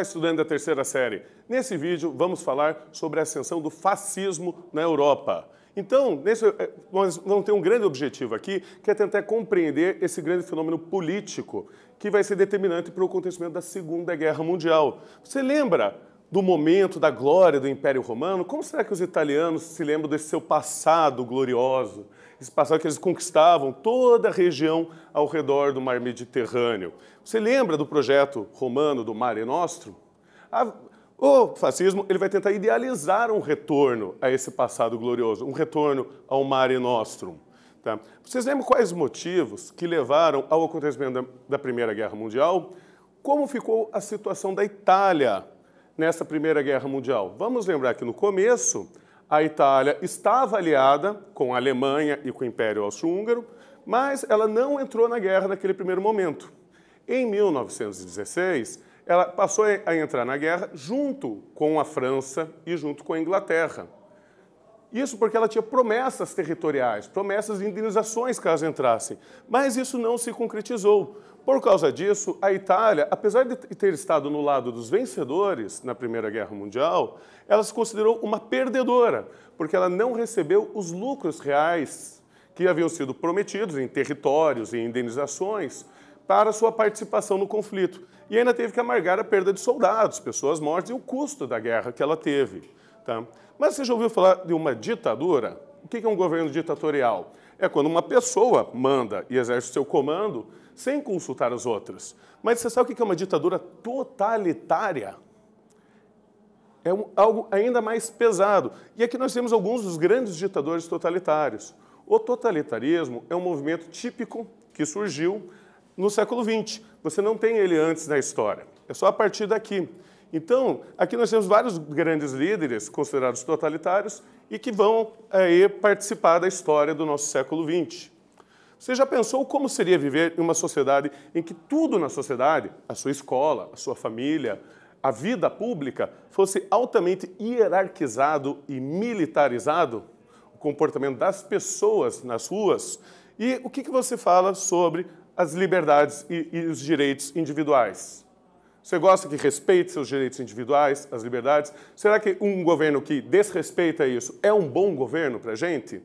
Tá estudando estudante da terceira série. Nesse vídeo vamos falar sobre a ascensão do fascismo na Europa. Então, nesse, eh, nós vamos ter um grande objetivo aqui, que é tentar compreender esse grande fenômeno político que vai ser determinante para o acontecimento da Segunda Guerra Mundial. Você lembra do momento da glória do Império Romano? Como será que os italianos se lembram desse seu passado glorioso? espacial que eles conquistavam toda a região ao redor do mar Mediterrâneo. Você lembra do projeto romano do Mare Nostrum? A, o fascismo ele vai tentar idealizar um retorno a esse passado glorioso, um retorno ao Mare Nostrum. Tá? Vocês lembram quais motivos que levaram ao acontecimento da, da Primeira Guerra Mundial? Como ficou a situação da Itália nessa Primeira Guerra Mundial? Vamos lembrar que no começo a Itália estava aliada com a Alemanha e com o Império Austro-Húngaro, mas ela não entrou na guerra naquele primeiro momento. Em 1916, ela passou a entrar na guerra junto com a França e junto com a Inglaterra. Isso porque ela tinha promessas territoriais, promessas de indenizações caso entrassem. Mas isso não se concretizou. Por causa disso, a Itália, apesar de ter estado no lado dos vencedores na Primeira Guerra Mundial, ela se considerou uma perdedora, porque ela não recebeu os lucros reais que haviam sido prometidos em territórios e indenizações para sua participação no conflito. E ainda teve que amargar a perda de soldados, pessoas mortas e o custo da guerra que ela teve. Tá? Mas você já ouviu falar de uma ditadura? O que é um governo ditatorial? É quando uma pessoa manda e exerce seu comando sem consultar as outras. Mas você sabe o que é uma ditadura totalitária? É um, algo ainda mais pesado. E aqui nós temos alguns dos grandes ditadores totalitários. O totalitarismo é um movimento típico que surgiu no século XX. Você não tem ele antes na história. É só a partir daqui. Então, aqui nós temos vários grandes líderes considerados totalitários e que vão aí, eh, participar da história do nosso século XX. Você já pensou como seria viver em uma sociedade em que tudo na sociedade, a sua escola, a sua família, a vida pública, fosse altamente hierarquizado e militarizado? O comportamento das pessoas nas ruas? E o que, você fala sobre as liberdades e os direitos individuais? Você gosta que respeite seus direitos individuais, as liberdades? Será que um governo que desrespeita isso é um bom governo para a gente?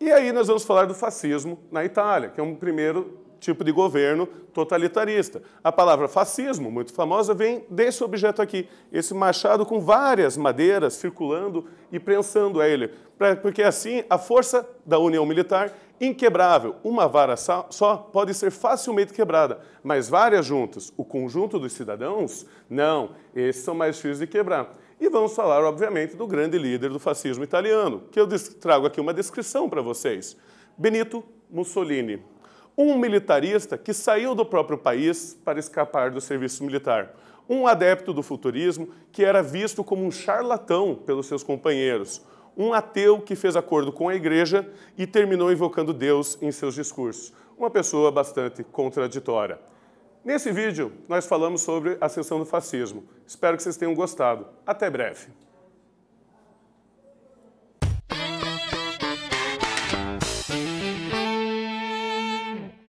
E aí nós vamos falar do fascismo na Itália, que é um primeiro tipo de governo totalitarista. A palavra fascismo, muito famosa, vem desse objeto aqui, esse machado com várias madeiras circulando e prensando ele, porque assim a força da União Militar inquebrável, uma vara só pode ser facilmente quebrada, mas várias juntas, o conjunto dos cidadãos, não, esses são mais difíceis de quebrar. E vamos falar, obviamente, do grande líder do fascismo italiano, que eu trago aqui uma descrição para vocês. Benito Mussolini, um militarista que saiu do próprio país para escapar do serviço militar, um adepto do futurismo que era visto como um charlatão pelos seus companheiros, um ateu que fez acordo com a igreja e terminou invocando Deus em seus discursos. Uma pessoa bastante contraditória. Nesse vídeo, nós falamos sobre a ascensão do fascismo. Espero que vocês tenham gostado. Até breve.